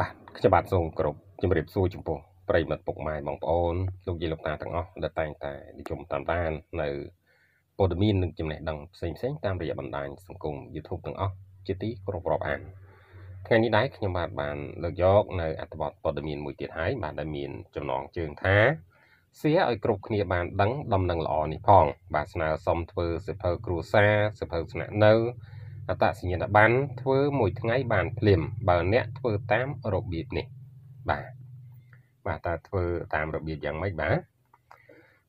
បាទខ្ញុំបាទសូមគោរពជំរាបសួរចំពោះប្រិមត្តពុកម៉ែបងប្អូនលោកយាយលោកតាទាំងអស់ដែលតែងតែនិយមតាមដាននៅព័ត៌មាននិងចំណេះដឹងផ្សេងផ្សេងតាមរយៈបណ្ដាញសង្គម YouTube ទាំងអស់ជាទីគោរពរាប់អានថ្ងៃនេះដែរខ្ញុំបាទបាន លើកយក នៅ អត្ថបទព័ត៌មានមួយទៀតហើយបាទដែលមានចំណងជើងថាសៀឲ្យគ្រប់គ្នាបានដឹងដំណឹងល្អនេះផង បាទស្នើសុំធ្វើសិភៅគ្រួសារសិភៅស្នាក់នៅអត្តសញ្ញាណប័ណ្ណធ្វើមួយថ្ងៃបានភ្លាមបើអ្នកធ្វើតាមរបៀបនេះបាទបាទតើធ្វើតាមរបៀបយ៉ាងម៉េចបាទ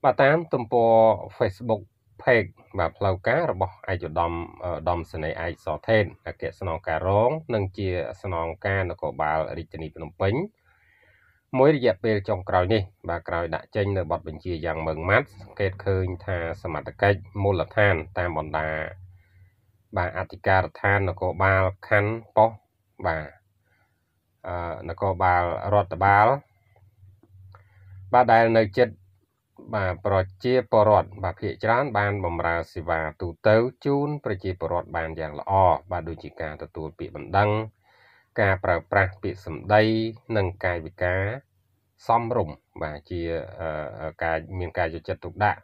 បាទតាមទំព័រ Facebook page បាទផ្លូវការរបស់ឯកឧត្តមឧត្តមសេនីយ៍ឯកសថេនអគ្គស្នងការរងនិងជាស្នងការនគរបាលរាជធានីភ្នំពេញ មួយរយៈពេលចុងក្រោយនេះបាទក្រោយដាក់ចេញនៅប័ណ្ណបញ្ជាយ៉ាងម៉ឺងម៉ាត់សង្កេតឃើញថាសមត្ថកិច្ចមូលដ្ឋានតាមបណ្ដាបាទអធិការដ្ឋាននគរបាលខណ្ឌប៉ុស្តិ៍បាទអឺនគរបាលរដ្ឋបាលបាទដែលនៅចិត្តបាទប្រជាពលរដ្ឋបាទភាគច្រើន បានបម្រើសេវា ទូទៅជូនប្រជាពលរដ្ឋបានយ៉ាងល្អបាទដូចជាការទទួលពាក្យបណ្ដឹង ការប្រើប្រាស់ពាក្យសម្ដី និងកាយវិការសមរម្យបាទជាការមានការយកចិត្តទុកដាក់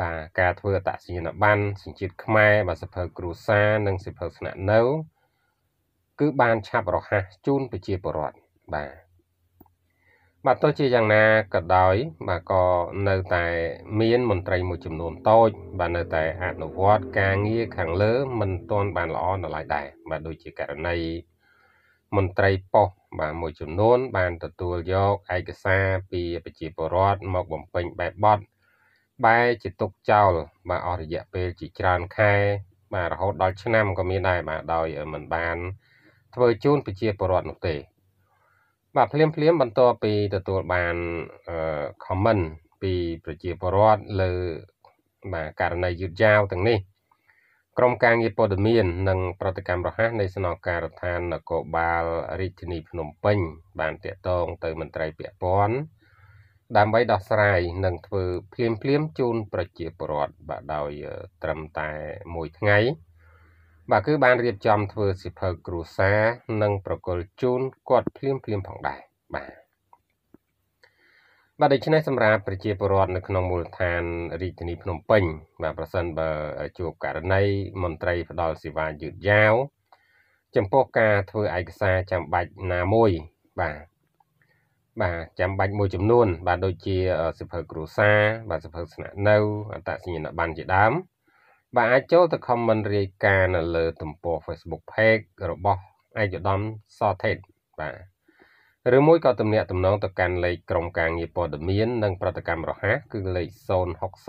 បាទការធ្វើអតសញ្ញាណប័ណ្ណសញ្ជាតិខ្មែរបាទសិភើគ្រួសារនិងសិភើស្នាក់នៅ គឺបានឆាប់រហ័សជូនប្រជាពលរដ្ឋបាទបាទទោះជាយ៉ាងណាក៏ដោយ បាទក៏នៅតែមានមន្ត្រីមួយចំនួនតូច បាទនៅតែអនុវត្ត ការងារខាងលើ មិនទាន់បានល្អនៅឡើយដែរបាទដូចជាករណីមន្ត្រីប៉ុស្តិ៍បាទមួយចំនួនបាន ទទួលយកឯកសារពីប្រជាពលរដ្ឋមកបំពេញបែបបទបែរជាទុកចោលបាទអស់រយៈពេលជាច្រើនខែបាទរហូតដល់ឆ្នាំក៏មានដែរបាទដោយមិនបាន ធ្វើជូនប្រជាពលរដ្ឋនោះទេបាទភ្លាមភ្លាមបន្ទាប់ពីទទួលបានអឺ comment ពីប្រជាពលរដ្ឋលើបាទករណីយឺតយ៉ាវទាំងនេះ ក្រមការងារព័ត៌មាននិង ប្រតិកម្មរហ័សនៃស្នងការដ្ឋាននគរបាលរាជធានីភ្នំពេញបានតាក់ទងទៅមន្ត្រីពាក់ព័ន្ធដើម្បីដោះស្រាយនិងធ្វើភ្លាមភ្លាមជូនប្រជាពលរដ្ឋបាទដោយត្រឹមតែមួយថ្ងៃ បាទគឺបានរៀបចំធ្វើសិភើគ្រួសារនិងប្រកល់ជូនគាត់ភ្លាមភ្លាមផងដែរបាទបាទដូច្នេះសម្រាប់ប្រជាពលរដ្ឋនៅក្នុងមូលដ្ឋានរាជធានីភ្នំពេញ បាទប្រសិនបើជួបករណីមន្ត្រីផ្ដល់សេវាយឺតយ៉ាវចំពោះការធ្វើឯកសារចាំបាច់ណាមួយបាទបាទចាំបាច់មួយចំនួន បាទដូចជាសិភៅគ្រួសារបាទសិភៅស្នាក់នៅអត្តសញ្ញាណប័ណ្ណជាដើម បាទអាចចូលទៅ comment រាយការណ៍នៅលើទំព័រ Facebook Page របស់ឯកឧត្តមសថេតបាទឬមួយក៏ទំនាក់ទំនងទៅកាន់លេខក្រុមការងារព័ត៌មាននិង ប្រតិកម្មរហ័សគឺលេខ069 516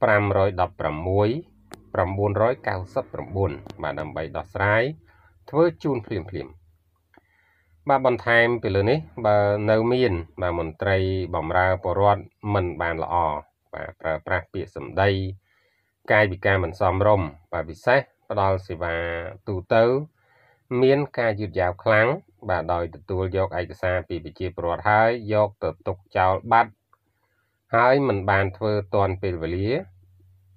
999បាទដើម្បីដោះស្រាយធ្វើជូនភ្លាមភ្លាមបាទបន្ថែមពីលើនេះបើនៅមាន បាទមន្ត្រីបំរើពលរដ្ឋមិនបានល្អបាទប្រើប្រាស់ពាក្យសម្ដី កាយវិការមិនសមរម្យបាទពិសេសផ្ដល់សេវាទូទៅ មានការយឺតយ៉ាវខ្លាំងបាទដោយទទួលយកឯកសារពីប្រជាពលរដ្ឋហើយយកទៅទុកចោលបាត់ហើយមិនបានធ្វើទាន់ពេលវេលា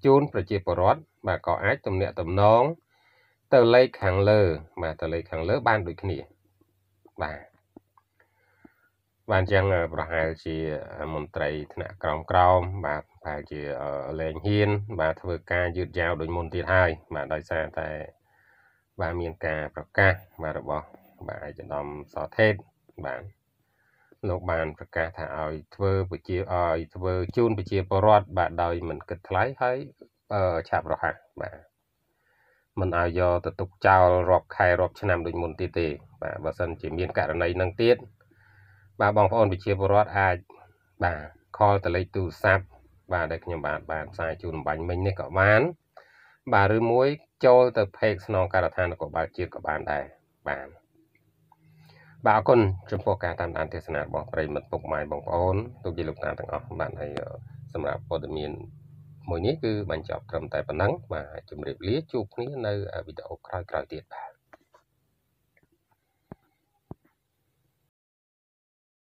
ជូនប្រជាពលរដ្ឋបាទក៏អាចទំនាក់ទំនងទៅលេខខាងលើបាទទៅលេខខាងលើ បានដូចគ្នាបាទបានចឹងប្រហែលជាមន្ត្រីថ្នាក់ក្រោមក្រោមបាទប្រហែលជាលែងហ៊ាន បាទធ្វើការយឺតយ៉ាវដូចមុនទៀតហើយ បាទដោយសារតែបាទមានការប្រកាសបាទរបស់បាទឯកឧត្តមសថេតបាទលោកបានប្រកាសថាឲ្យធ្វើប្រជាឲ្យធ្វើជូនប្រជាពលរដ្ឋបាទដោយមិនគិតថ្លៃហើយឆាប់រហ័សបាទមិនឲ្យយកទៅទុកចោលរាប់ខែរាប់ឆ្នាំដូចមុនទៀតទេបាទបើសិនជាមានករណីនឹងទៀតបាទបងប្អូនប្រជាពលរដ្ឋអាចបាទខលទៅលេខទូរស័ព្ទបាទដែលខ្ញុំបានបានផ្សាយជូនបាញ់មិញនេះក៏បាន បាទឬមួយចូលទៅ page ស្នង ការដ្ឋាននគរបាលជាតិក៏បានដែរបាទបាទអរគុណចំពោះការតាមដានទេសនារបស់ប្រិមិត្តពុកម៉ែបងប្អូនទូជាលោកតាទាំងអស់បាទហើយសម្រាប់ព័ត៌មានមួយនេះគឺបញ្ចប់ត្រឹមតែប៉ុណ្ណឹងបាទជម្រាបលាជួបគ្នានៅវីដេអូក្រោយៗទៀតបាទ